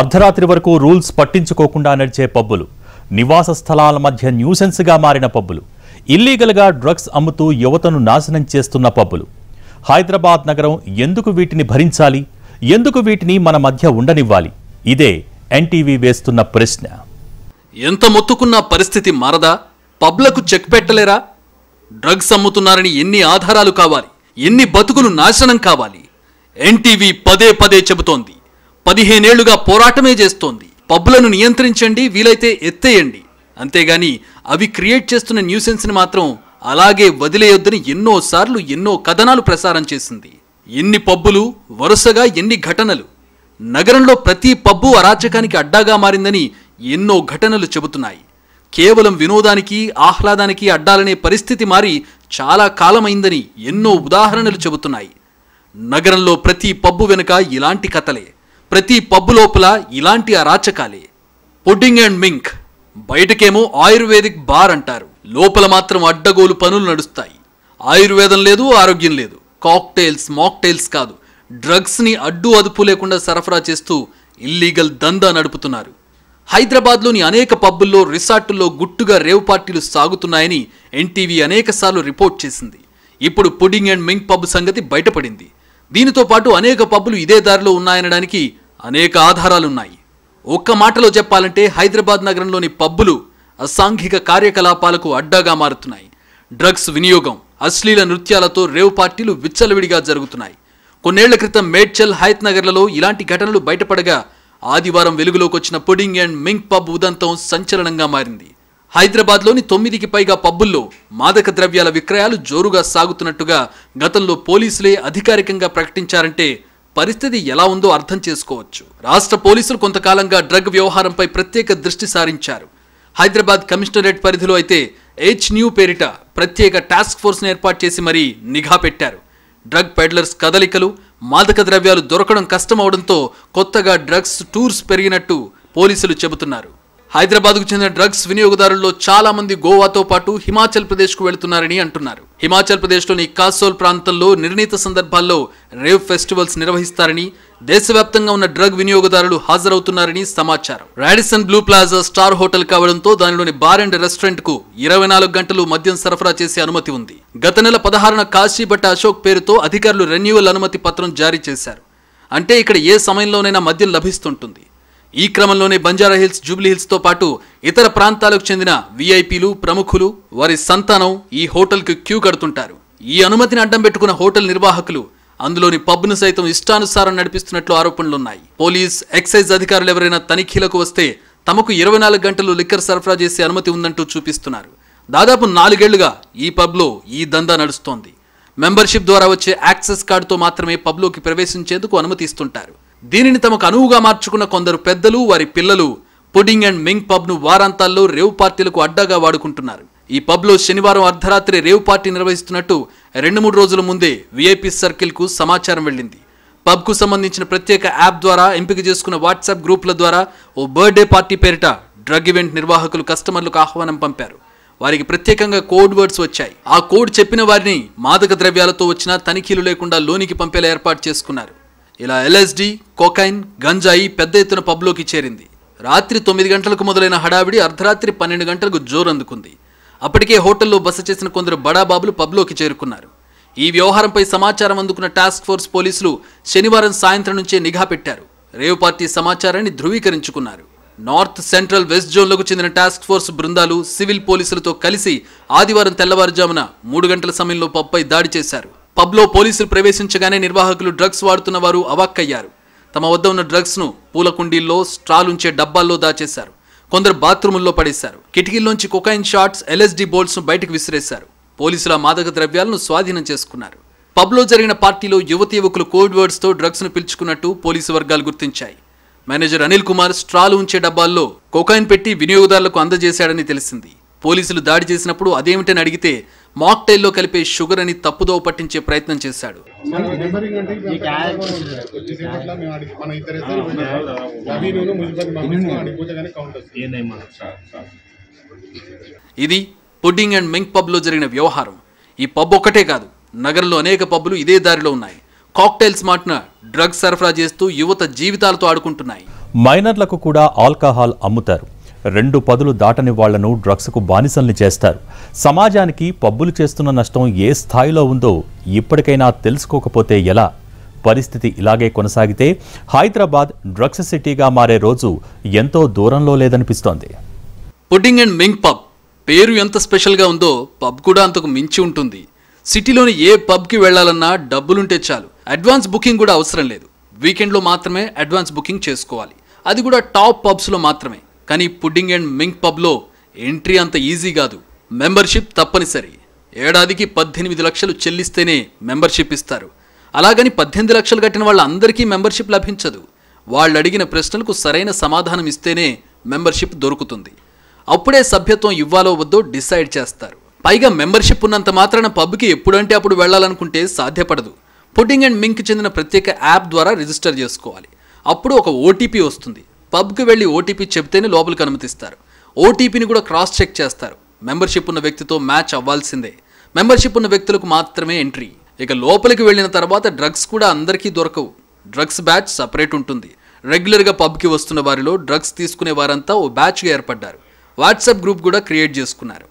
అర్ధరాత్రి వరకు రూల్స్ పట్టించుకోకుండా నడిచే పబ్బులు నివాస స్థలాల మధ్య న్యూసెన్స్గా మారిన పబ్బులు ఇల్లీగల్గా డ్రగ్స్ అమ్ముతూ యువతను నాశనం చేస్తున్న పబ్బులు హైదరాబాద్ నగరం ఎందుకు వీటిని భరించాలి ఎందుకు వీటిని మన మధ్య ఉండనివ్వాలి ఇదే ఎన్టీవీ వేస్తున్న ప్రశ్న ఎంత మొత్తుకున్నా పరిస్థితి మారదా పబ్లకు చెక్ పెట్టలేరా డ్రగ్స్ అమ్ముతున్నారని ఎన్ని ఆధారాలు కావాలి ఎన్ని బతుకులు నాశనం కావాలి ఎన్టీవీ పదే పదే చెబుతోంది పదిహేనేళ్లుగా పోరాటమే చేస్తోంది పబ్బులను నియంత్రించండి వీలైతే ఎత్తేయండి అంతేగాని అవి క్రియేట్ చేస్తున్న న్యూసెన్స్ని మాత్రం అలాగే వదిలేయొద్దని ఎన్నోసార్లు ఎన్నో కథనాలు ప్రసారం చేసింది ఎన్ని పబ్బులు వరుసగా ఎన్ని ఘటనలు నగరంలో ప్రతి పబ్బు అరాచకానికి అడ్డాగా మారిందని ఎన్నో ఘటనలు చెబుతున్నాయి కేవలం వినోదానికి ఆహ్లాదానికి అడ్డాలనే పరిస్థితి మారి చాలా కాలమైందని ఎన్నో ఉదాహరణలు చెబుతున్నాయి నగరంలో ప్రతి పబ్బు వెనుక ఇలాంటి కథలే ప్రతి పబ్బు లోపల ఇలాంటి అరాచకాలే పుడ్డింగ్ అండ్ మింక్ బయటకేమో ఆయుర్వేదిక్ బార్ అంటారు లోపల మాత్రం అడ్డగోలు పనులు నడుస్తాయి ఆయుర్వేదం లేదు ఆరోగ్యం లేదు కాక్టైల్స్ మాక్టైల్స్ కాదు డ్రగ్స్ని అడ్డు అదుపు లేకుండా సరఫరా చేస్తూ ఇల్లీగల్ దందా నడుపుతున్నారు హైదరాబాద్లోని అనేక పబ్బుల్లో రిసార్టుల్లో గుట్టుగా రేవ్ పార్టీలు సాగుతున్నాయని ఎన్టీవీ అనేకసార్లు రిపోర్ట్ చేసింది ఇప్పుడు పుడింగ్ అండ్ మింగ్ పబ్ సంగతి బయటపడింది దీనితో పాటు అనేక పబ్బులు ఇదే దారిలో ఉన్నాయనడానికి అనేక ఆధారాలున్నాయి ఒక్క మాటలో చెప్పాలంటే హైదరాబాద్ నగరంలోని పబ్బులు అసాంఘిక కార్యకలాపాలకు అడ్డాగా మారుతున్నాయి డ్రగ్స్ వినియోగం అశ్లీల నృత్యాలతో రేవ్ పార్టీలు విచ్చలవిడిగా జరుగుతున్నాయి కొన్నేళ్ల క్రితం మేడ్చల్ హైత్ నగర్లలో ఇలాంటి ఘటనలు బయటపడగా ఆదివారం వెలుగులోకి వచ్చిన పుడింగ్ అండ్ మింగ్ పబ్ ఉదంతం సంచలనంగా మారింది హైదరాబాద్లోని తొమ్మిదికి పైగా పబ్బుల్లో మాదక ద్రవ్యాల విక్రయాలు జోరుగా సాగుతున్నట్టుగా గతంలో పోలీసులే అధికారికంగా ప్రకటించారంటే పరిస్థితి ఎలా ఉందో అర్థం చేసుకోవచ్చు రాష్ట్ర పోలీసులు కొంతకాలంగా డ్రగ్ వ్యవహారంపై ప్రత్యేక దృష్టి సారించారు హైదరాబాద్ కమిషనరేట్ పరిధిలో అయితే హెచ్ న్యూ పేరిట ప్రత్యేక టాస్క్ ఫోర్స్ను ఏర్పాటు చేసి మరీ నిఘా పెట్టారు డ్రగ్ పెడ్లర్స్ కదలికలు మాదక ద్రవ్యాలు దొరకడం కష్టమవడంతో కొత్తగా డ్రగ్స్ టూర్స్ పెరిగినట్టు పోలీసులు చెబుతున్నారు హైదరాబాద్కు చెందిన డ్రగ్స్ వినియోగదారుల్లో చాలా మంది గోవాతో పాటు హిమాచల్ ప్రదేశ్కు వెళుతున్నారని అంటున్నారు హిమాచల్ ప్రదేశ్లోని కాసోల్ ప్రాంతంలో నిర్ణీత సందర్భాల్లో రేవ్ ఫెస్టివల్స్ నిర్వహిస్తారని దేశవ్యాప్తంగా ఉన్న డ్రగ్ వినియోగదారులు హాజరవుతున్నారని సమాచారం Radisson Blu Plaza star hotel కావడంతో దానిలోని బార్ అండ్ రెస్టారెంట్ కు ఇరవై నాలుగు గంటలు మద్యం సరఫరా చేసే అనుమతి ఉంది గత నెల పదహారున కాశీ భట్ అశోక్ పేరుతో అధికారులు రెన్యువల్ అనుమతి పత్రం జారీ చేశారు అంటే ఇక్కడ ఏ సమయంలోనైనా మద్యం లభిస్తుంటుంది ఈ క్రమంలోనే బంజారా హిల్స్ జూబ్లీ హిల్స్తో పాటు ఇతర ప్రాంతాలకు చెందిన వీఐపీలు ప్రముఖులు వారి సంతానం ఈ హోటల్కు క్యూ కడుతుంటారు ఈ అనుమతిని అడ్డం పెట్టుకున్న హోటల్ నిర్వాహకులు అందులోని పబ్ను సైతం ఇష్టానుసారం నడిపిస్తున్నట్లు ఆరోపణలున్నాయి పోలీస్ ఎక్సైజ్ అధికారులు ఎవరైనా తనిఖీలకు వస్తే తమకు ఇరవై నాలుగు గంటలు లిక్కర్ సరఫరా చేసే అనుమతి ఉందంటూ చూపిస్తున్నారు దాదాపు నాలుగేళ్లుగా ఈ పబ్లో ఈ దందా నడుస్తోంది మెంబర్షిప్ ద్వారా వచ్చే యాక్సెస్ కార్డుతో మాత్రమే పబ్లోకి ప్రవేశించేందుకు అనుమతిస్తుంటారు దీనిని తమకు అనువుగా మార్చుకున్న కొందరు పెద్దలు వారి పిల్లలు పుడింగ్ అండ్ మింగ్ పబ్ను వారాంతాల్లో రేవ్ పార్టీలకు అడ్డాగా వాడుకుంటున్నారు ఈ పబ్లో శనివారం అర్ధరాత్రి రేవ్ పార్టీ నిర్వహిస్తున్నట్టు రెండు మూడు రోజుల ముందే వీఐపీ సర్కిల్కు సమాచారం వెళ్ళింది పబ్కు సంబంధించిన ప్రత్యేక యాప్ ద్వారా ఎంపిక చేసుకున్న వాట్సాప్ గ్రూపుల ద్వారా ఓ బర్త్డే పార్టీ పేరిట డ్రగ్ ఈవెంట్ నిర్వాహకులు కస్టమర్లకు ఆహ్వానం పంపారు వారికి ప్రత్యేకంగా కోడ్ వర్డ్స్ వచ్చాయి ఆ కోడ్ చెప్పిన వారిని మాదక ద్రవ్యాలతో వచ్చిన తనిఖీలు లేకుండా లోనికి పంపేలా ఏర్పాటు చేసుకున్నారు ఇలా ఎల్ఎస్డి కోకైన్ గంజాయి పెద్ద ఎత్తున పబ్లోకి చేరింది రాత్రి తొమ్మిది గంటలకు మొదలైన హడావిడి అర్ధరాత్రి పన్నెండు గంటలకు అందుకుంది అప్పటికే హోటల్లో బస చేసిన కొందరు బడాబాబులు పబ్లోకి చేరుకున్నారు ఈ వ్యవహారంపై సమాచారం అందుకున్న టాస్క్ ఫోర్స్ పోలీసులు శనివారం సాయంత్రం నుంచే నిఘా పెట్టారు రేవ్ పార్టీ సమాచారాన్ని ధృవీకరించుకున్నారు నార్త్ సెంట్రల్ వెస్ట్ జోన్లకు చెందిన టాస్క్ ఫోర్స్ బృందాలు సివిల్ పోలీసులతో కలిసి ఆదివారం తెల్లవారుజామున మూడు గంటల సమయంలో పబ్పై దాడి చేశారు పబ్లో పోలీసులు ప్రవేశించగానే నిర్వాహకులు డ్రగ్స్ వాడుతున్న వారు అవాక్కయ్యారు తమ వద్ద ఉన్న డ్రగ్స్ను పూల కుండీల్లో ఉంచే డబ్బాల్లో దాచేశారు కొందరు బాత్రూముల్లో పడేశారు కిటికీల్లోంచి కొకైన్ షాట్స్ ఎల్ఎస్డి బోల్ట్స్ను బయటకు విసిరేశారు పోలీసుల మాదక ద్రవ్యాలను స్వాధీనం చేసుకున్నారు పబ్లో జరిగిన పార్టీలో యువతి యువకులు కోవిడ్ వర్డ్స్తో డ్రగ్స్ను పిలుచుకున్నట్టు పోలీసు వర్గాలు గుర్తించాయి మేనేజర్ అనిల్ కుమార్ స్ట్రాల్ ఉంచే డబ్బాల్లో కొకాయిన్ పెట్టి వినియోగదారులకు అందజేశాడని తెలిసింది పోలీసులు దాడి చేసినప్పుడు అదేమిటని అడిగితే మాక్టైల్లో కలిపే షుగర్ అని తప్పుదోవ పట్టించే ప్రయత్నం చేశాడు ఇది పుడ్డింగ్ అండ్ మింక్ పబ్లో జరిగిన వ్యవహారం ఈ పబ్ ఒక్కటే కాదు నగరంలో అనేక పబ్లు ఇదే దారిలో ఉన్నాయి కాక్టైల్స్ మాట్న డ్రగ్స్ సరఫరా చేస్తూ యువత జీవితాలతో ఆడుకుంటున్నాయి మైనర్లకు కూడా ఆల్కహాల్ అమ్ముతారు రెండు పదులు దాటని వాళ్లను డ్రగ్స్కు బానిసల్ని చేస్తారు సమాజానికి పబ్బులు చేస్తున్న నష్టం ఏ స్థాయిలో ఉందో ఇప్పటికైనా తెలుసుకోకపోతే ఎలా పరిస్థితి ఇలాగే కొనసాగితే హైదరాబాద్ డ్రగ్స్ సిటీగా మారే రోజు ఎంతో దూరంలో లేదనిపిస్తోంది పుడ్డింగ్ అండ్ మింగ్ పబ్ పేరు ఎంత స్పెషల్గా ఉందో పబ్ కూడా అంతకు మించి ఉంటుంది సిటీలోని ఏ పబ్కి వెళ్లాలన్నా డబ్బులుంటే చాలు అడ్వాన్స్ బుకింగ్ కూడా అవసరం లేదు వీకెండ్లో మాత్రమే అడ్వాన్స్ బుకింగ్ చేసుకోవాలి అది కూడా టాప్ పబ్స్లో మాత్రమే కానీ పుడ్డింగ్ అండ్ మింగ్ పబ్లో ఎంట్రీ అంత ఈజీ కాదు మెంబర్షిప్ తప్పనిసరి ఏడాదికి పద్దెనిమిది లక్షలు చెల్లిస్తేనే మెంబర్షిప్ ఇస్తారు అలాగని పద్దెనిమిది లక్షలు కట్టిన వాళ్ళందరికీ మెంబర్షిప్ లభించదు వాళ్ళు అడిగిన ప్రశ్నలకు సరైన సమాధానం ఇస్తేనే మెంబర్షిప్ దొరుకుతుంది అప్పుడే సభ్యత్వం ఇవ్వాలో వద్దో డిసైడ్ చేస్తారు పైగా మెంబర్షిప్ ఉన్నంత మాత్రాన పబ్కి ఎప్పుడంటే అప్పుడు వెళ్ళాలనుకుంటే సాధ్యపడదు పుడ్డింగ్ అండ్ మింక్ చెందిన ప్రత్యేక యాప్ ద్వారా రిజిస్టర్ చేసుకోవాలి అప్పుడు ఒక ఓటీపీ వస్తుంది పబ్కి వెళ్ళి ఓటీపీ చెబితేనే లోపలికి అనుమతిస్తారు ఓటీపీని కూడా క్రాస్ చెక్ చేస్తారు మెంబర్షిప్ ఉన్న వ్యక్తితో మ్యాచ్ అవ్వాల్సిందే మెంబర్షిప్ ఉన్న వ్యక్తులకు మాత్రమే ఎంట్రీ ఇక లోపలికి వెళ్ళిన తర్వాత డ్రగ్స్ కూడా అందరికీ దొరకవు డ్రగ్స్ బ్యాచ్ సపరేట్ ఉంటుంది రెగ్యులర్గా పబ్కి వస్తున్న వారిలో డ్రగ్స్ తీసుకునే వారంతా ఓ బ్యాచ్గా ఏర్పడ్డారు వాట్సాప్ గ్రూప్ కూడా క్రియేట్ చేసుకున్నారు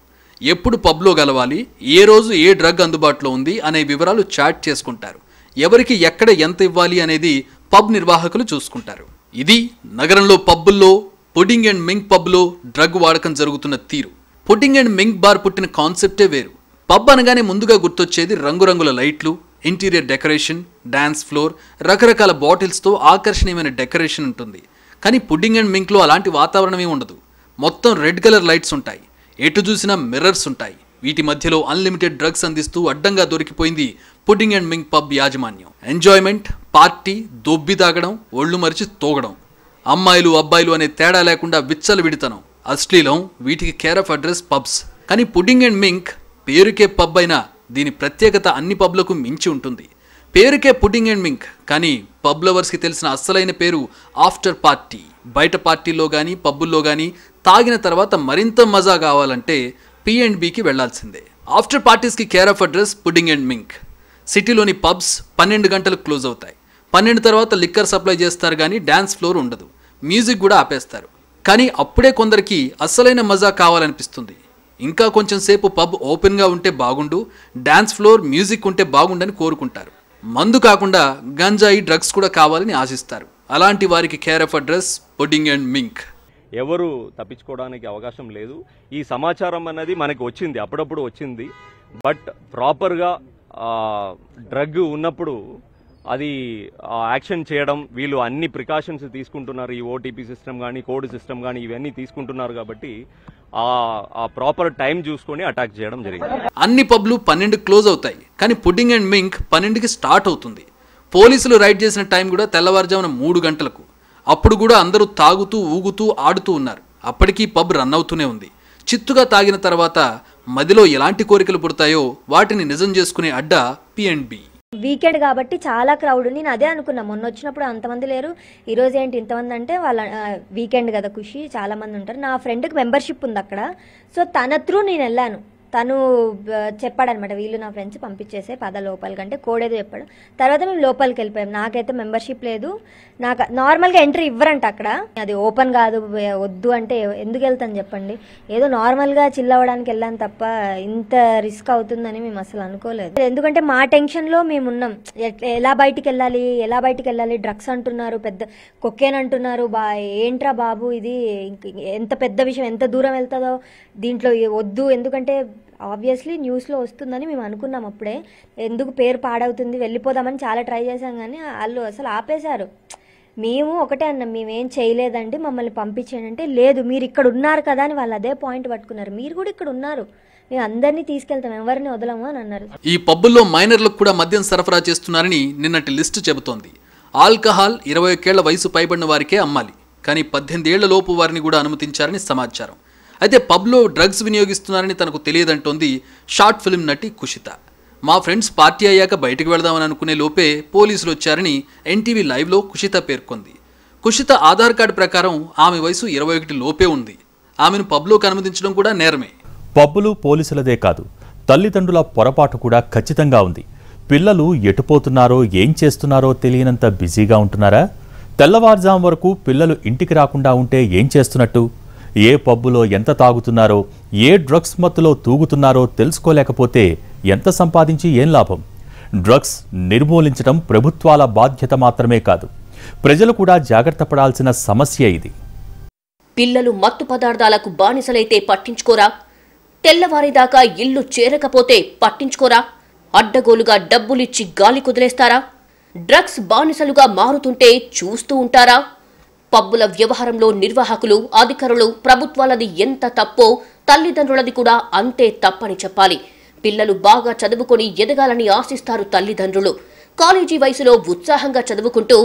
ఎప్పుడు పబ్లో గలవాలి ఏ రోజు ఏ డ్రగ్ అందుబాటులో ఉంది అనే వివరాలు చాట్ చేసుకుంటారు ఎవరికి ఎక్కడ ఎంత ఇవ్వాలి అనేది పబ్ నిర్వాహకులు చూసుకుంటారు ఇది నగరంలో పబ్బుల్లో పొడింగ్ అండ్ మింగ్ పబ్లో డ్రగ్ వాడకం జరుగుతున్న తీరు పొడింగ్ అండ్ మింగ్ బార్ పుట్టిన కాన్సెప్టే వేరు పబ్ అనగానే ముందుగా గుర్తొచ్చేది రంగురంగుల లైట్లు ఇంటీరియర్ డెకరేషన్ డ్యాన్స్ ఫ్లోర్ రకరకాల బాటిల్స్తో ఆకర్షణీయమైన డెకరేషన్ ఉంటుంది కానీ పుడ్డింగ్ అండ్ మింక్లో అలాంటి వాతావరణమే ఉండదు మొత్తం రెడ్ కలర్ లైట్స్ ఉంటాయి ఎటు చూసినా మిర్రర్స్ ఉంటాయి వీటి మధ్యలో అన్లిమిటెడ్ డ్రగ్స్ అందిస్తూ అడ్డంగా దొరికిపోయింది పుడ్డింగ్ అండ్ మింక్ పబ్ యాజమాన్యం ఎంజాయ్మెంట్ పార్టీ దొబ్బి తాగడం ఒళ్ళు మరిచి తోగడం అమ్మాయిలు అబ్బాయిలు అనే తేడా లేకుండా విచ్చలు విడితనం అశ్లీలం వీటికి కేర్ ఆఫ్ అడ్రస్ పబ్స్ కానీ పుడింగ్ అండ్ మింక్ పేరుకే పబ్ అయినా దీని ప్రత్యేకత అన్ని పబ్లకు మించి ఉంటుంది పేరుకే పుడింగ్ అండ్ మింక్ కానీ పబ్ లవర్స్కి తెలిసిన అస్సలైన పేరు ఆఫ్టర్ పార్టీ బయట పార్టీలో కానీ పబ్బుల్లో కానీ తాగిన తర్వాత మరింత మజా కావాలంటే పిఎండ్బికి వెళ్లాల్సిందే ఆఫ్టర్ పార్టీస్కి care of address pudding and mink సిటీలోని పబ్స్ పన్నెండు గంటలకు క్లోజ్ అవుతాయి పన్నెండు తర్వాత లిక్కర్ సప్లై చేస్తారు కానీ డ్యాన్స్ ఫ్లోర్ ఉండదు మ్యూజిక్ కూడా ఆపేస్తారు కానీ అప్పుడే కొందరికి అస్సలైన మజా కావాలనిపిస్తుంది ఇంకా కొంచెం సేపు పబ్ ఓపెన్గా ఉంటే బాగుండు డ్యాన్స్ ఫ్లోర్ మ్యూజిక్ ఉంటే బాగుండని కోరుకుంటారు మందు కాకుండా గంజాయి డ్రగ్స్ కూడా కావాలని ఆశిస్తారు అలాంటి వారికి care of address pudding and mink ఎవరు తప్పించుకోవడానికి అవకాశం లేదు ఈ సమాచారం అనేది మనకి వచ్చింది అప్పుడప్పుడు వచ్చింది బట్ ప్రాపర్గా డ్రగ్ ఉన్నప్పుడు అది యాక్షన్ చేయడం వీళ్ళు అన్ని ప్రికాషన్స్ తీసుకుంటున్నారు ఈ ఓటీపీ సిస్టమ్ కానీ కోడ్ సిస్టమ్ కానీ ఇవన్నీ తీసుకుంటున్నారు కాబట్టి ఆ ప్రాపర్ టైం చూసుకొని అటాక్ చేయడం జరిగింది అన్ని పబ్లు పన్నెండు క్లోజ్ అవుతాయి కానీ పుడ్డింగ్ అండ్ మింక్ పన్నెండుకి స్టార్ట్ అవుతుంది పోలీసులు రైడ్ చేసిన టైం కూడా తెల్లవారుజామున మూడు గంటలకు అప్పుడు కూడా అందరూ తాగుతూ ఊగుతూ ఆడుతూ ఉన్నారు అప్పటికీ పబ్ రన్ అవుతూనే ఉంది చిత్తుగా తాగిన తర్వాత మదిలో ఎలాంటి కోరికలు పుడతాయో వాటిని నిజం చేసుకునే అడ్డ పిఎండ్బి వీకెండ్ కాబట్టి చాలా క్రౌడ్ నేను అదే అనుకున్నా మొన్న వచ్చినప్పుడు అంతమంది లేరు ఈరోజు ఏంటి ఇంతమంది అంటే వాళ్ళ వీకెండ్ కదా ఖుషి చాలామంది ఉంటారు నా ఫ్రెండ్కి మెంబర్షిప్ ఉంది అక్కడ సో తన త్రూ నేను వెళ్ళాను తను చెప్పాడనమాట వీళ్ళు నా ఫ్రెండ్స్ పంపించేసే పద లోపలికి అంటే కోడేదో చెప్పాడు తర్వాత మేము లోపలికి వెళ్ళిపోయాం నాకైతే మెంబర్షిప్ లేదు నాకు నార్మల్గా ఎంట్రీ ఇవ్వరంట అక్కడ అది ఓపెన్ కాదు వద్దు అంటే ఎందుకు వెళ్తాను చెప్పండి ఏదో నార్మల్గా చిల్ అవ్వడానికి వెళ్ళాను తప్ప ఇంత రిస్క్ అవుతుందని మేము అసలు అనుకోలేదు ఎందుకంటే మా టెన్షన్లో మేము ఉన్నాం ఎలా బయటికి వెళ్ళాలి ఎలా బయటికి వెళ్ళాలి డ్రగ్స్ అంటున్నారు పెద్ద కొక్కేన్ అంటున్నారు బా ఏంట్రా బాబు ఇది ఎంత పెద్ద విషయం ఎంత దూరం వెళ్తుందో దీంట్లో వద్దు ఎందుకంటే ఆబ్వియస్లీ న్యూస్లో వస్తుందని మేము అనుకున్నాం అప్పుడే ఎందుకు పేరు పాడవుతుంది వెళ్ళిపోదామని చాలా ట్రై చేశాం కానీ వాళ్ళు అసలు ఆపేశారు మేము ఒకటే అన్నాం మేమేం చేయలేదండి మమ్మల్ని పంపించేయండి లేదు మీరు ఇక్కడ ఉన్నారు కదా అని వాళ్ళు అదే పాయింట్ పట్టుకున్నారు మీరు కూడా ఇక్కడ ఉన్నారు మేము అందరినీ తీసుకెళ్తాం ఎవరిని వదలము అని అన్నారు ఈ పబ్బుల్లో మైనర్లకు కూడా మద్యం సరఫరా చేస్తున్నారని నిన్నటి లిస్టు చెబుతోంది ఆల్కహాల్ ఇరవై ఒకేళ్ల వయసు పైబడిన వారికే అమ్మాలి కానీ పద్దెనిమిది ఏళ్ల లోపు వారిని కూడా అనుమతించారని సమాచారం అయితే పబ్లో డ్రగ్స్ వినియోగిస్తున్నారని తనకు తెలియదంటోంది షార్ట్ ఫిల్మ్ నటి కుషిత మా ఫ్రెండ్స్ పార్టీ అయ్యాక బయటకు వెళదామని అనుకునే లోపే పోలీసులు వచ్చారని ఎన్టీవీ లైవ్లో కుషిత పేర్కొంది కుషిత ఆధార్ కార్డు ప్రకారం ఆమె వయసు ఇరవై ఒకటి లోపే ఉంది ఆమెను పబ్లోకి అనుమతించడం కూడా నేరమే పబ్బులు పోలీసులదే కాదు తల్లిదండ్రుల పొరపాటు కూడా ఖచ్చితంగా ఉంది పిల్లలు ఎటుపోతున్నారో ఏం చేస్తున్నారో తెలియనంత బిజీగా ఉంటున్నారా తెల్లవారుజాము వరకు పిల్లలు ఇంటికి రాకుండా ఉంటే ఏం చేస్తున్నట్టు ఏ పబ్బులో ఎంత తాగుతున్నారో ఏ డ్రగ్స్ మత్తులో తూగుతున్నారో తెలుసుకోలేకపోతే ఎంత సంపాదించి ఏం లాభం డ్రగ్స్ నిర్మూలించడం ప్రభుత్వాల బాధ్యత మాత్రమే కాదు ప్రజలు కూడా జాగ్రత్త పడాల్సిన సమస్య ఇది పిల్లలు మత్తు పదార్థాలకు బానిసలైతే పట్టించుకోరా తెల్లవారేదాకా ఇల్లు చేరకపోతే పట్టించుకోరా అడ్డగోలుగా డబ్బులిచ్చి గాలి కుదిలేస్తారా డ్రగ్స్ బానిసలుగా మారుతుంటే చూస్తూ ఉంటారా పబ్బుల వ్యవహారంలో నిర్వాహకులు అధికారులు ప్రభుత్వాలది ఎంత తప్పో తల్లిదండ్రులది కూడా అంతే తప్పని చెప్పాలి పిల్లలు బాగా చదువుకొని ఎదగాలని ఆశిస్తారు తల్లిదండ్రులు కాలేజీ వయసులో ఉత్సాహంగా చదువుకుంటూ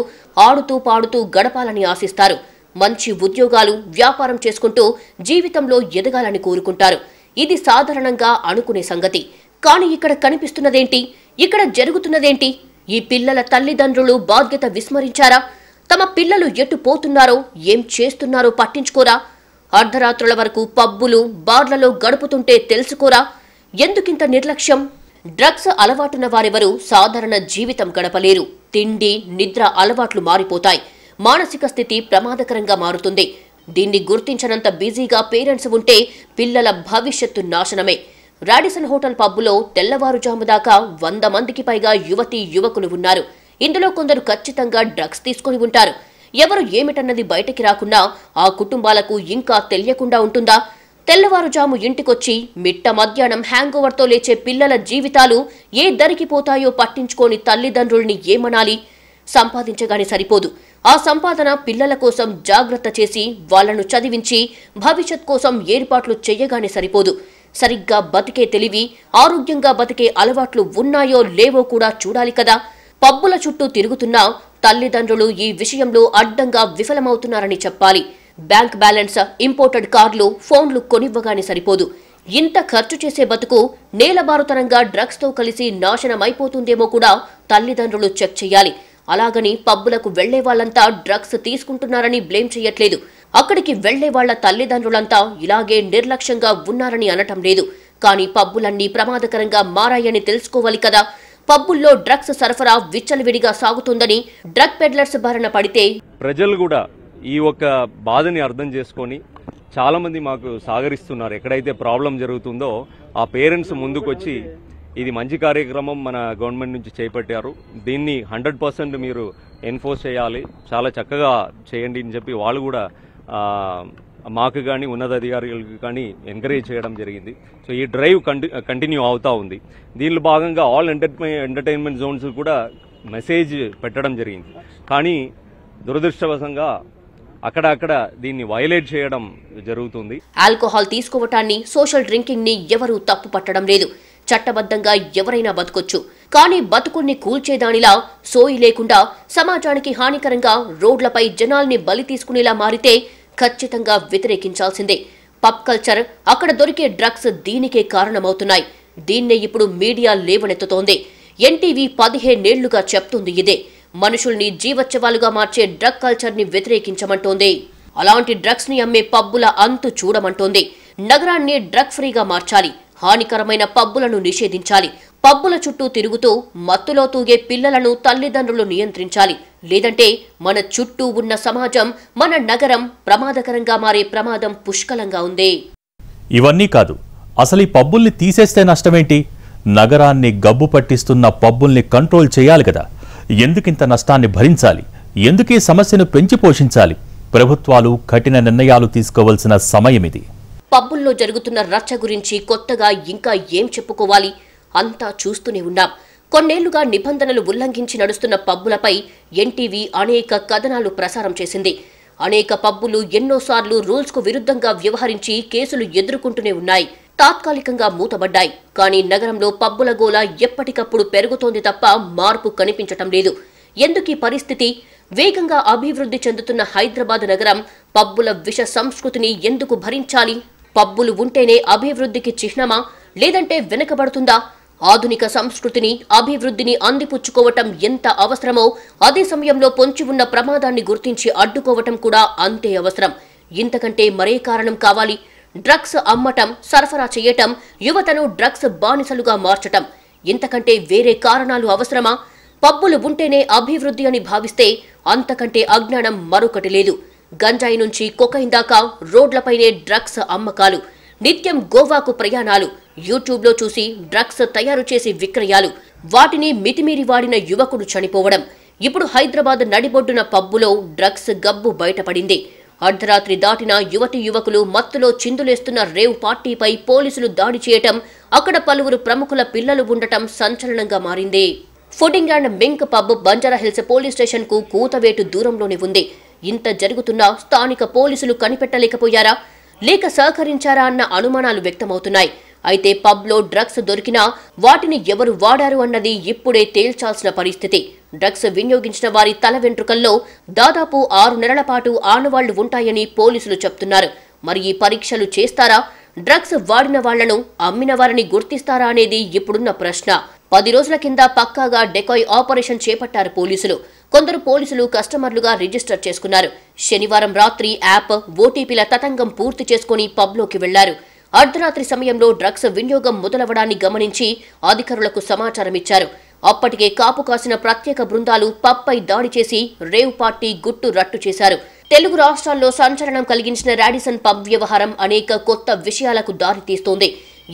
ఆడుతూ పాడుతూ గడపాలని ఆశిస్తారు మంచి ఉద్యోగాలు వ్యాపారం చేసుకుంటూ జీవితంలో ఎదగాలని కోరుకుంటారు ఇది సాధారణంగా అనుకునే సంగతి కానీ ఇక్కడ కనిపిస్తున్నదేంటి ఇక్కడ జరుగుతున్నదేంటి ఈ పిల్లల తల్లిదండ్రులు బాధ్యత విస్మరించారా తమ పిల్లలు ఎటు పోతున్నారో ఏం చేస్తున్నారో పట్టించుకోరా అర్ధరాత్రుల వరకు పబ్బులు బార్లలో గడుపుతుంటే తెలుసుకోరా ఎందుకింత నిర్లక్ష్యం డ్రగ్స్ అలవాటున వారెవరు సాధారణ జీవితం గడపలేరు తిండి నిద్ర అలవాట్లు మారిపోతాయి మానసిక స్థితి ప్రమాదకరంగా మారుతుంది దీన్ని గుర్తించనంత బిజీగా పేరెంట్స్ ఉంటే పిల్లల భవిష్యత్తు నాశనమే రాడిసన్ హోటల్ పబ్బులో తెల్లవారుజాము దాకా వంద మందికి పైగా యువతీ యువకులు ఉన్నారు ఇందులో కొందరు ఖచ్చితంగా డ్రగ్స్ తీసుకొని ఉంటారు ఎవరు ఏమిటన్నది బయటకి రాకున్నా ఆ కుటుంబాలకు ఇంకా తెలియకుండా ఉంటుందా తెల్లవారుజాము ఇంటికొచ్చి మిట్ట మధ్యాహ్నం హ్యాంగ్ ఓవర్తో లేచే పిల్లల జీవితాలు ఏ దరికిపోతాయో పట్టించుకోని తల్లిదండ్రుల్ని ఏమనాలి సంపాదించగానే సరిపోదు ఆ సంపాదన పిల్లల కోసం జాగ్రత్త చేసి వాళ్లను చదివించి భవిష్యత్ కోసం ఏర్పాట్లు చేయగానే సరిపోదు సరిగ్గా బతికే తెలివి ఆరోగ్యంగా బతికే అలవాట్లు ఉన్నాయో లేవో కూడా చూడాలి కదా పబ్బుల చుట్టూ తిరుగుతున్నా తల్లిదండ్రులు ఈ విషయంలో అడ్డంగా విఫలమవుతున్నారని చెప్పాలి బ్యాంక్ బ్యాలెన్స్ ఇంపోర్టెడ్ కార్లు ఫోన్లు కొనివ్వగానే సరిపోదు ఇంత ఖర్చు చేసే బతుకు నేలబారుతనంగా డ్రగ్స్తో కలిసి నాశనమైపోతుందేమో కూడా తల్లిదండ్రులు చెక్ చేయాలి అలాగని పబ్బులకు వెళ్లే వాళ్ళంతా డ్రగ్స్ తీసుకుంటున్నారని బ్లేమ్ చేయట్లేదు అక్కడికి వెళ్లే వాళ్ల తల్లిదండ్రులంతా ఇలాగే నిర్లక్ష్యంగా ఉన్నారని అనటం లేదు కానీ పబ్బులన్నీ ప్రమాదకరంగా మారాయని తెలుసుకోవాలి కదా పబ్బుల్లో డ్రగ్స్ సరఫరా విచ్చలవిడిగా సాగుతుందని డ్రగ్ పెడ్లర్స్ బారిన పడితే ప్రజలు కూడా ఈ ఒక బాధని అర్థం చేసుకొని చాలామంది మాకు సాగరిస్తున్నారు ఎక్కడైతే ప్రాబ్లం జరుగుతుందో ఆ పేరెంట్స్ ముందుకొచ్చి ఇది మంచి కార్యక్రమం మన గవర్నమెంట్ నుంచి చేపట్టారు దీన్ని హండ్రెడ్ పర్సెంట్ మీరు ఎన్ఫోర్స్ చేయాలి చాలా చక్కగా చేయండి అని చెప్పి వాళ్ళు కూడా మాకు కానీ ఉన్నతాధికారులకు కానీ ఎంకరేజ్ చేయడం జరిగింది సో ఈ డ్రైవ్ కంటిన్యూ అవుతూ ఉంది దీనిలో భాగంగా ఆల్ ఎంటర్టైన్ ఎంటర్టైన్మెంట్ జోన్స్ కూడా మెసేజ్ పెట్టడం జరిగింది కానీ దురదృష్టవశంగా అక్కడక్కడ దీన్ని వైలేట్ చేయడం జరుగుతుంది ఆల్కహాల్ తీసుకోవటాన్ని సోషల్ డ్రింకింగ్ ని ఎవరు తప్పు పట్టడం లేదు చట్టబద్ధంగా ఎవరైనా బతకొచ్చు కానీ బతుకుని కూల్చేదానిలా సోయి లేకుండా సమాజానికి హానికరంగా రోడ్లపై జనాల్ని బలి తీసుకునేలా మారితే ఖచ్చితంగా వ్యతిరేకించాల్సిందే పబ్ కల్చర్ అక్కడ దొరికే డ్రగ్స్ దీనికే కారణమవుతున్నాయి దీన్నే ఇప్పుడు మీడియా లేవనెత్తుతోంది ఎన్టీవీ పదిహేనేళ్లుగా చెప్తుంది ఇదే మనుషుల్ని జీవోత్సవాలుగా మార్చే డ్రగ్ కల్చర్ ని వ్యతిరేకించమంటోంది అలాంటి డ్రగ్స్ ని అమ్మే పబ్బుల అంతు చూడమంటోంది నగరాన్ని డ్రగ్ ఫ్రీగా మార్చాలి హానికరమైన పబ్బులను నిషేధించాలి పబ్బుల చుట్టూ తిరుగుతూ మత్తులో తూగే పిల్లలను తల్లిదండ్రులు నియంత్రించాలి లేదంటే మన చుట్టూ ఉన్న సమాజం మన నగరం ప్రమాదకరంగా మారే ప్రమాదం పుష్కలంగా ఉంది ఇవన్నీ కాదు అసలు ఈ పబ్బుల్ని తీసేస్తే నష్టమేంటి నగరాన్ని గబ్బు పట్టిస్తున్న పబ్బుల్ని కంట్రోల్ చేయాలి కదా ఎందుకింత నష్టాన్ని భరించాలి ఎందుకీ సమస్యను పెంచి పోషించాలి ప్రభుత్వాలు కఠిన నిర్ణయాలు తీసుకోవలసిన సమయం ఇది పబ్బుల్లో జరుగుతున్న రచ్చ గురించి కొత్తగా ఇంకా ఏం చెప్పుకోవాలి అంతా చూస్తూనే ఉన్నాం కొన్నేళ్లుగా నిబంధనలు ఉల్లంఘించి నడుస్తున్న పబ్బులపై ఎన్టీవీ అనేక కథనాలు ప్రసారం చేసింది అనేక పబ్బులు ఎన్నోసార్లు రూల్స్కు విరుద్ధంగా వ్యవహరించి కేసులు ఎదుర్కొంటూనే ఉన్నాయి తాత్కాలికంగా మూతబడ్డాయి కానీ నగరంలో పబ్బుల గోల ఎప్పటికప్పుడు పెరుగుతోంది తప్ప మార్పు కనిపించటం లేదు ఎందుకీ పరిస్థితి వేగంగా అభివృద్ధి చెందుతున్న హైదరాబాద్ నగరం పబ్బుల విష సంస్కృతిని ఎందుకు భరించాలి పబ్బులు ఉంటేనే అభివృద్ధికి చిహ్నమా లేదంటే వెనుకబడుతుందా ఆధునిక సంస్కృతిని అభివృద్ధిని అందిపుచ్చుకోవటం ఎంత అవసరమో అదే సమయంలో పొంచి ఉన్న ప్రమాదాన్ని గుర్తించి అడ్డుకోవటం కూడా అంతే అవసరం ఇంతకంటే మరే కారణం కావాలి డ్రగ్స్ అమ్మటం సరఫరా చేయటం యువతను డ్రగ్స్ బానిసలుగా మార్చటం ఇంతకంటే వేరే కారణాలు అవసరమా పబ్బులు ఉంటేనే అభివృద్ధి అని భావిస్తే అంతకంటే అజ్ఞానం మరొకటి లేదు గంజాయి నుంచి కొకైన్ దాకా రోడ్లపైనే డ్రగ్స్ అమ్మకాలు నిత్యం గోవాకు ప్రయాణాలు యూట్యూబ్లో చూసి డ్రగ్స్ తయారు చేసి విక్రయాలు వాటిని మితిమీరి వాడిన యువకుడు చనిపోవడం ఇప్పుడు హైదరాబాద్ నడిబొడ్డున పబ్బులో డ్రగ్స్ గబ్బు బయటపడింది అర్ధరాత్రి దాటిన యువతి యువకులు మత్తులో చిందులేస్తున్న రేవ్ పార్టీపై పోలీసులు దాడి చేయటం అక్కడ పలువురు ప్రముఖుల పిల్లలు ఉండటం సంచలనంగా మారింది Pudding and mink pub Banjara Hills police స్టేషన్కు కూతవేటు దూరంలోనే ఉంది ఇంత జరుగుతున్నా స్థానిక పోలీసులు కనిపెట్టలేకపోయారా లేక సహకరించారా అన్న అనుమానాలు వ్యక్తమవుతున్నాయి అయితే పబ్లో డ్రగ్స్ దొరికినా వాటిని ఎవరు వాడారు అన్నది ఇప్పుడే తేల్చాల్సిన పరిస్థితి డ్రగ్స్ వినియోగించిన వారి తల వెంట్రుకల్లో దాదాపు ఆరు నెలల పాటు ఆనవాళ్లు ఉంటాయని పోలీసులు చెప్తున్నారు మరి ఈ పరీక్షలు చేస్తారా డ్రగ్స్ వాడిన వాళ్లను అమ్మిన వారిని గుర్తిస్తారా అనేది ఇప్పుడున్న ప్రశ్న పది రోజుల కింద పక్కాగా డెకాయ్ ఆపరేషన్ చేపట్టారు పోలీసులు కొందరు పోలీసులు కస్టమర్లుగా రిజిస్టర్ చేసుకున్నారు శనివారం రాత్రి యాప్ ఓటీపీల తతంగం పూర్తి చేసుకుని పబ్లోకి వెళ్లారు అర్ధరాత్రి సమయంలో డ్రగ్స్ వినియోగం మొదలవడాన్ని గమనించి అధికారులకు సమాచారం ఇచ్చారు అప్పటికే కాపు కాసిన ప్రత్యేక బృందాలు పప్పై దాడి చేసి రేవ్ పార్టీ గుట్టు రట్టు చేశారు తెలుగు రాష్ట్రాల్లో సంచలనం కలిగించిన రాడిసన్ పబ్ వ్యవహారం అనేక కొత్త విషయాలకు దారితీస్తోంది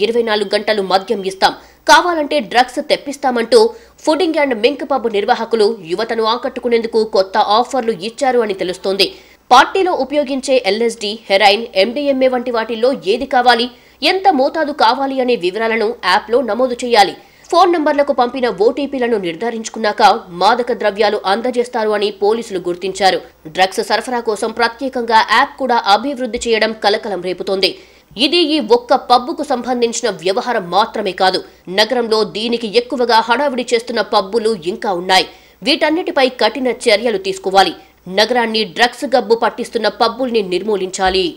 ఇరవై నాలుగు గంటలు మద్యం ఇస్తాం కావాలంటే డ్రగ్స్ తెప్పిస్తామంటూ ఫుడింగ్ అండ్ మింక్ పబ్ నిర్వాహకులు యువతను ఆకట్టుకునేందుకు కొత్త ఆఫర్లు ఇచ్చారు అని తెలుస్తోంది పార్టీలో ఉపయోగించే ఎల్ఎస్డి హెరాయిన్ ఎండిఎంఏ వంటి వాటిల్లో ఏది కావాలి ఎంత మోతాదు కావాలి అనే వివరాలను యాప్లో నమోదు చేయాలి ఫోన్ నంబర్లకు పంపిన ఓటీపీలను నిర్ధారించుకున్నాక మాదక ద్రవ్యాలు అందజేస్తారు అని పోలీసులు గుర్తించారు డ్రగ్స్ సరఫరా కోసం ప్రత్యేకంగా యాప్ కూడా అభివృద్ధి చేయడం కలకలం రేపుతోంది ఇది ఈ ఒక్క పబ్బుకు సంబంధించిన వ్యవహారం మాత్రమే కాదు నగరంలో దీనికి ఎక్కువగా హడావిడి చేస్తున్న పబ్బులు ఇంకా ఉన్నాయి వీటన్నిటిపై కఠిన చర్యలు తీసుకోవాలి నగరాన్ని డ్రగ్స్ గబ్బు పట్టిస్తున్న పబ్బుల్ని నిర్మూలించాలి